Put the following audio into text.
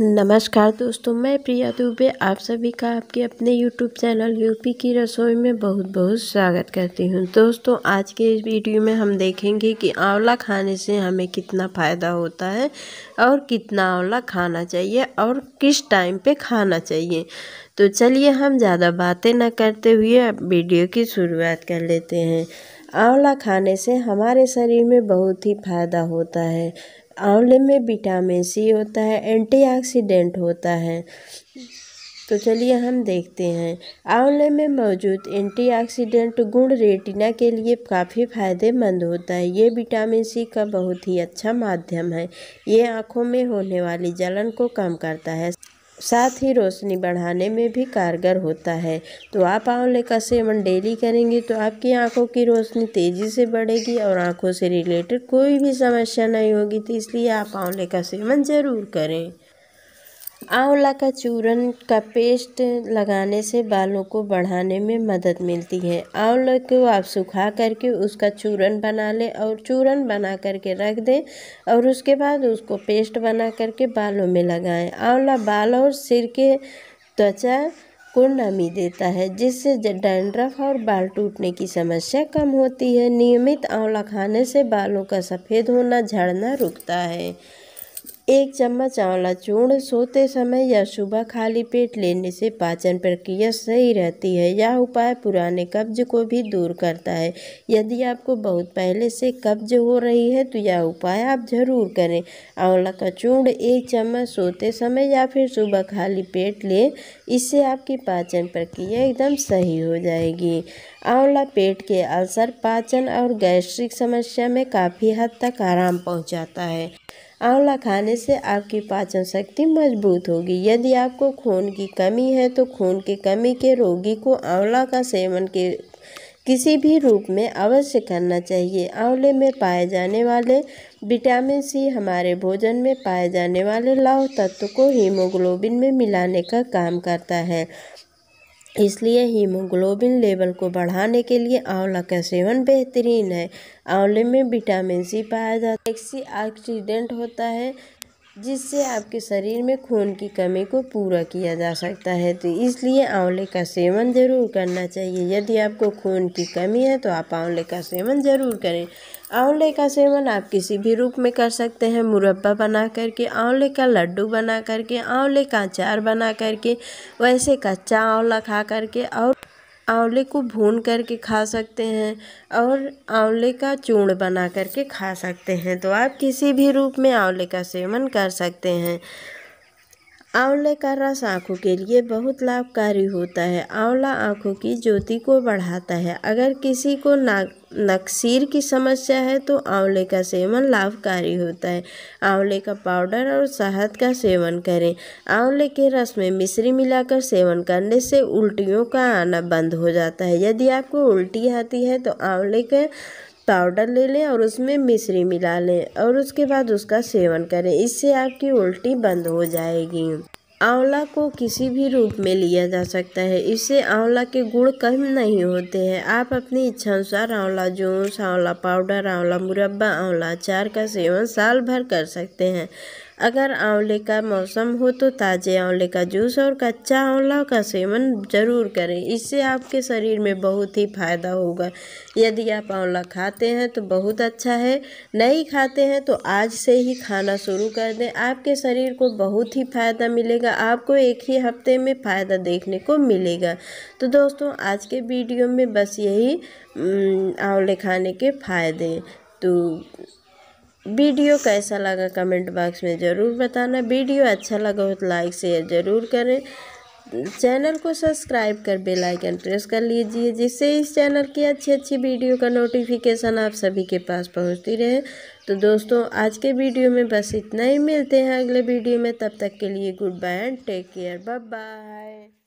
नमस्कार दोस्तों मैं प्रिया दुबे आप सभी का आपके अपने यूट्यूब चैनल यूपी की रसोई में बहुत बहुत स्वागत करती हूं दोस्तों आज के इस वीडियो में हम देखेंगे कि आंवला खाने से हमें कितना फ़ायदा होता है और कितना आंवला खाना चाहिए और किस टाइम पे खाना चाहिए तो चलिए हम ज़्यादा बातें ना करते हुए वीडियो की शुरुआत कर लेते हैं आंवला खाने से हमारे शरीर में बहुत ही फ़ायदा होता है आंवले में विटामिन सी होता है एंटीऑक्सीडेंट होता है तो चलिए हम देखते हैं आंवले में मौजूद एंटीऑक्सीडेंट गुण रेटिना के लिए काफ़ी फायदेमंद होता है ये विटामिन सी का बहुत ही अच्छा माध्यम है ये आँखों में होने वाली जलन को कम करता है साथ ही रोशनी बढ़ाने में भी कारगर होता है तो आप आंवले का सेवन डेली करेंगे तो आपकी आंखों की रोशनी तेज़ी से बढ़ेगी और आंखों से रिलेटेड कोई भी समस्या नहीं होगी तो इसलिए आप आंवले का सेवन ज़रूर करें आंवला का चूर्ण का पेस्ट लगाने से बालों को बढ़ाने में मदद मिलती है आंवला को आप सुखा करके उसका चूर्ण बना लें और चूर्ण बना करके रख दें और उसके बाद उसको पेस्ट बना करके बालों में लगाएं आंवला बाल और सिर के त्वचा को नमी देता है जिससे डैंड्रफ और बाल टूटने की समस्या कम होती है नियमित आंवला खाने से बालों का सफ़ेद होना झड़ना रुकता है एक चम्मच आंवला चूर्ण सोते समय या सुबह खाली पेट लेने से पाचन प्रक्रिया सही रहती है यह उपाय पुराने कब्ज को भी दूर करता है यदि आपको बहुत पहले से कब्ज हो रही है तो यह उपाय आप जरूर करें आंवला का चूर्ण एक चम्मच सोते समय या फिर सुबह खाली पेट लें इससे आपकी पाचन प्रक्रिया एकदम सही हो जाएगी आंवला पेट के अल्सर पाचन और गैस्ट्रिक समस्या में काफ़ी हद तक आराम पहुँचाता है आंवला खाने से आपकी पाचन शक्ति मजबूत होगी यदि आपको खून की कमी है तो खून की कमी के रोगी को आंवला का सेवन के किसी भी रूप में अवश्य करना चाहिए आंवले में पाए जाने वाले विटामिन सी हमारे भोजन में पाए जाने वाले लाव तत्व को हीमोग्लोबिन में मिलाने का काम करता है इसलिए हीमोग्लोबिन लेवल को बढ़ाने के लिए आंवला का सेवन बेहतरीन है आंवले में विटामिन सी पाया जाता है एक्सी ऑक्सीडेंट होता है जिससे आपके शरीर में खून की कमी को पूरा किया जा सकता है तो इसलिए आंवले का सेवन ज़रूर करना चाहिए यदि आपको खून की कमी है तो आप आंवले का सेवन ज़रूर करें आंवले का सेवन आप किसी भी रूप में कर सकते हैं मुरब्बा बना करके आंवले का लड्डू बना करके आंवले का अचार बना करके वैसे कच्चा आंवला खा करके और आंवले को भून करके खा सकते हैं और आंवले का चूर्ण बना करके खा सकते हैं तो आप किसी भी रूप में आंवले का सेवन कर सकते हैं आंवले का रस आँखों के लिए बहुत लाभकारी होता है आंवला आँखों की ज्योति को बढ़ाता है अगर किसी को ना नकसीर की समस्या है तो आंवले का सेवन लाभकारी होता है आंवले का पाउडर और शहद का सेवन करें आंवले के रस में मिश्री मिलाकर सेवन करने से उल्टियों का आना बंद हो जाता है यदि आपको उल्टी आती है तो आंवले का पाउडर ले लें और उसमें मिश्री मिला लें और उसके बाद उसका सेवन करें इससे आपकी उल्टी बंद हो जाएगी आंवला को किसी भी रूप में लिया जा सकता है इससे आंवला के गुण कम नहीं होते हैं आप अपनी इच्छानुसार आंवला जूस आंवला पाउडर आंवला मुरब्बा आंवला अचार का सेवन साल भर कर सकते हैं अगर आंवले का मौसम हो तो ताज़े आंवले का जूस और कच्चा आंवला का सेवन ज़रूर करें इससे आपके शरीर में बहुत ही फ़ायदा होगा यदि आप आंवला खाते हैं तो बहुत अच्छा है नहीं खाते हैं तो आज से ही खाना शुरू कर दें आपके शरीर को बहुत ही फ़ायदा मिलेगा आपको एक ही हफ्ते में फ़ायदा देखने को मिलेगा तो दोस्तों आज के वीडियो में बस यही आंवले खाने के फ़ायदे तो वीडियो कैसा लगा कमेंट बॉक्स में ज़रूर बताना वीडियो अच्छा लगा हो तो लाइक शेयर ज़रूर करें चैनल को सब्सक्राइब कर बेल आइकन प्रेस कर लीजिए जिससे इस चैनल की अच्छी अच्छी वीडियो का नोटिफिकेशन आप सभी के पास पहुंचती रहे तो दोस्तों आज के वीडियो में बस इतना ही मिलते हैं अगले वीडियो में तब तक के लिए good bye and take care bye bye